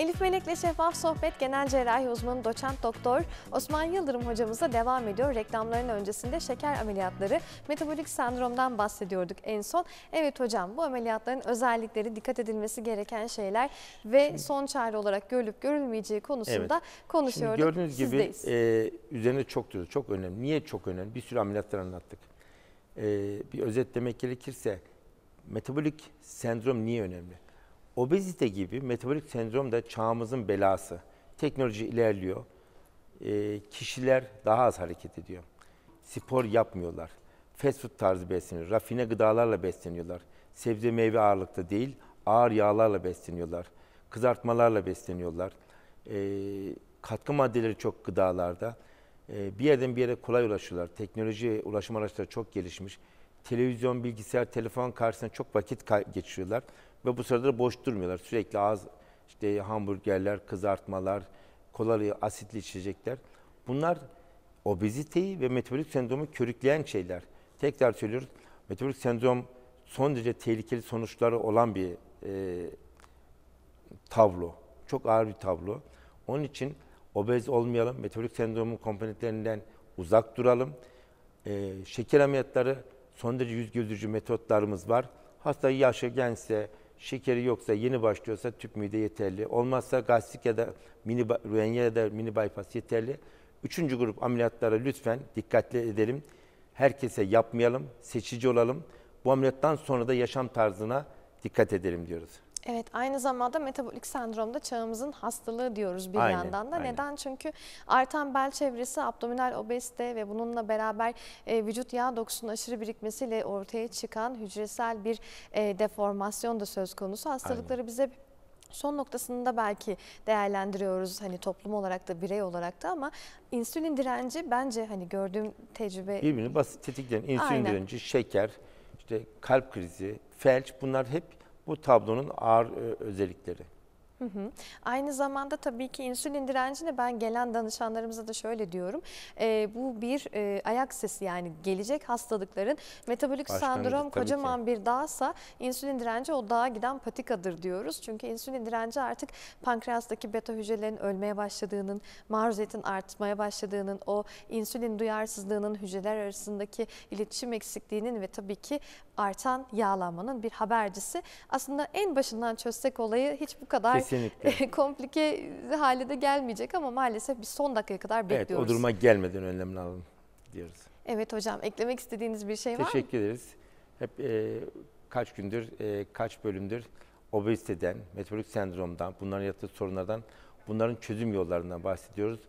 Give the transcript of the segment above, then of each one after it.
Elif Melek'le Şeffaf Sohbet Genel Cerrahi Uzmanı Doçent Doktor Osman Yıldırım hocamızla devam ediyor. Reklamların öncesinde şeker ameliyatları, metabolik sendromdan bahsediyorduk en son. Evet hocam bu ameliyatların özellikleri, dikkat edilmesi gereken şeyler ve Şimdi, son çare olarak görülüp görülmeyeceği konusunda evet. konuşuyorduk. Şimdi gördüğünüz gibi e, üzerine çok diyoruz. Çok önemli. Niye çok önemli? Bir sürü ameliyatlar anlattık. E, bir özetlemek gerekirse metabolik sendrom niye önemli? Obezite gibi metabolik sendrom da çağımızın belası. Teknoloji ilerliyor. E, kişiler daha az hareket ediyor. Spor yapmıyorlar. Fast food tarzı besleniyor. Rafine gıdalarla besleniyorlar. Sebze meyve ağırlıkta değil, ağır yağlarla besleniyorlar. Kızartmalarla besleniyorlar. E, katkı maddeleri çok gıdalarda. E, bir yerden bir yere kolay ulaşıyorlar. Teknoloji, ulaşım araçları çok gelişmiş. Televizyon, bilgisayar, telefon karşısında çok vakit geçiriyorlar. Ve bu sırada boş durmuyorlar. Sürekli ağız işte hamburgerler, kızartmalar, kolalı asitli içecekler. Bunlar obeziteyi ve metabolik sendromu körükleyen şeyler. Tekrar söylüyorum, Metabolik sendrom son derece tehlikeli sonuçları olan bir e, tablo. Çok ağır bir tablo. Onun için obez olmayalım, metabolik sendromun komponentlerinden uzak duralım. E, şeker ameliyatları son derece yüz gözücü metotlarımız var. Hasta yaşa gençse, Şekeri yoksa, yeni başlıyorsa tüp mide yeterli. Olmazsa gastrik ya da mini rüenya ya da mini bypass yeterli. Üçüncü grup ameliyatlara lütfen dikkatli edelim. Herkese yapmayalım, seçici olalım. Bu ameliyattan sonra da yaşam tarzına dikkat edelim diyoruz. Evet aynı zamanda metabolik sendromda çağımızın hastalığı diyoruz bir aynen, yandan da. Aynen. Neden? Çünkü artan bel çevresi, abdominal obezite ve bununla beraber e, vücut yağ dokusunun aşırı birikmesiyle ortaya çıkan hücresel bir e, deformasyon da söz konusu. Hastalıkları aynen. bize son noktasında belki değerlendiriyoruz hani toplum olarak da birey olarak da ama insülin direnci bence hani gördüğüm tecrübe birbirini basit tetikleyen insülin Aynen. direnci, şeker, işte kalp krizi, felç bunlar hep bu tablonun ağır e, özellikleri. Hı hı. Aynı zamanda tabii ki insülin direncine ben gelen danışanlarımıza da şöyle diyorum. E, bu bir e, ayak sesi yani gelecek hastalıkların metabolik Başkanı, sendrom kocaman ki. bir dağsa insülin direnci o dağa giden patikadır diyoruz. Çünkü insülin direnci artık pankreastaki beta hücrelerin ölmeye başladığının, maruziyetin artmaya başladığının, o insülin duyarsızlığının hücreler arasındaki iletişim eksikliğinin ve tabii ki artan yağlanmanın bir habercisi. Aslında en başından çözsek olayı hiç bu kadar Kesinlikle Kesinlikle. komplike hale de gelmeyecek ama maalesef bir son dakikaya kadar bekliyoruz. Evet o duruma gelmeden önlemini alın diyoruz. Evet hocam eklemek istediğiniz bir şey var mı? Teşekkür ederiz. Hep e, kaç gündür, e, kaç bölümdür obeziteden, metabolik sendromdan, bunların yarattığı sorunlardan, bunların çözüm yollarından bahsediyoruz.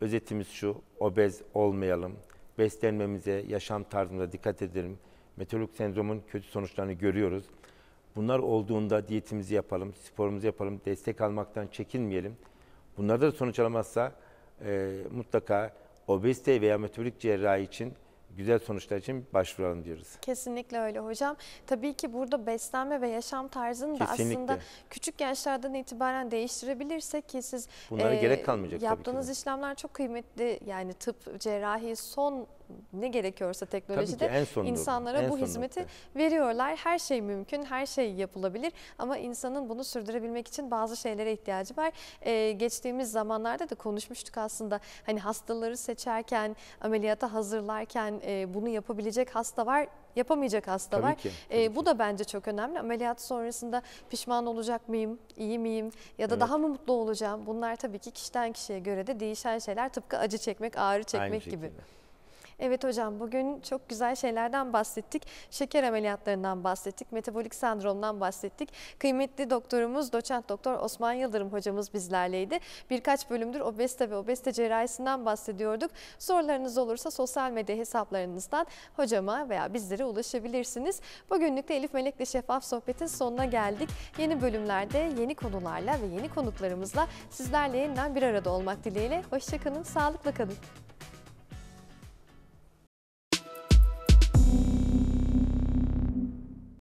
Özetimiz şu, obez olmayalım, beslenmemize, yaşam tarzımıza dikkat edelim. Metabolik sendromun kötü sonuçlarını görüyoruz. Bunlar olduğunda diyetimizi yapalım, sporumuzu yapalım, destek almaktan çekinmeyelim. Bunlarda da sonuç alamazsa e, mutlaka obezite veya metabolik cerrahi için güzel sonuçlar için başvuralım diyoruz. Kesinlikle öyle hocam. Tabii ki burada beslenme ve yaşam tarzını da aslında küçük yaşlardan itibaren değiştirebilirsek ki siz Bunlara e, gerek kalmayacak yaptığınız tabii ki işlemler çok kıymetli. Yani tıp cerrahi son ne gerekiyorsa teknolojide sonunda, insanlara bu sonunda. hizmeti veriyorlar. Her şey mümkün, her şey yapılabilir ama insanın bunu sürdürebilmek için bazı şeylere ihtiyacı var. Ee, geçtiğimiz zamanlarda da konuşmuştuk aslında hani hastaları seçerken, ameliyata hazırlarken e, bunu yapabilecek hasta var yapamayacak hasta tabii var. Ki, ee, tabii e, bu ki. da bence çok önemli. Ameliyat sonrasında pişman olacak mıyım, iyi miyim ya da evet. daha mı mutlu olacağım? Bunlar tabii ki kişiden kişiye göre de değişen şeyler. Tıpkı acı çekmek, ağrı çekmek Aynı gibi. Şekilde. Evet hocam bugün çok güzel şeylerden bahsettik. Şeker ameliyatlarından bahsettik, metabolik sendromdan bahsettik. Kıymetli doktorumuz doçent doktor Osman Yıldırım hocamız bizlerleydi. Birkaç bölümdür obezite ve obezite cerrahisinden bahsediyorduk. Sorularınız olursa sosyal medya hesaplarınızdan hocama veya bizlere ulaşabilirsiniz. Bugünlük de Elif Melek'le Şeffaf Sohbet'in sonuna geldik. Yeni bölümlerde yeni konularla ve yeni konuklarımızla sizlerle yeniden bir arada olmak dileğiyle. Hoşçakalın, sağlıkla kalın.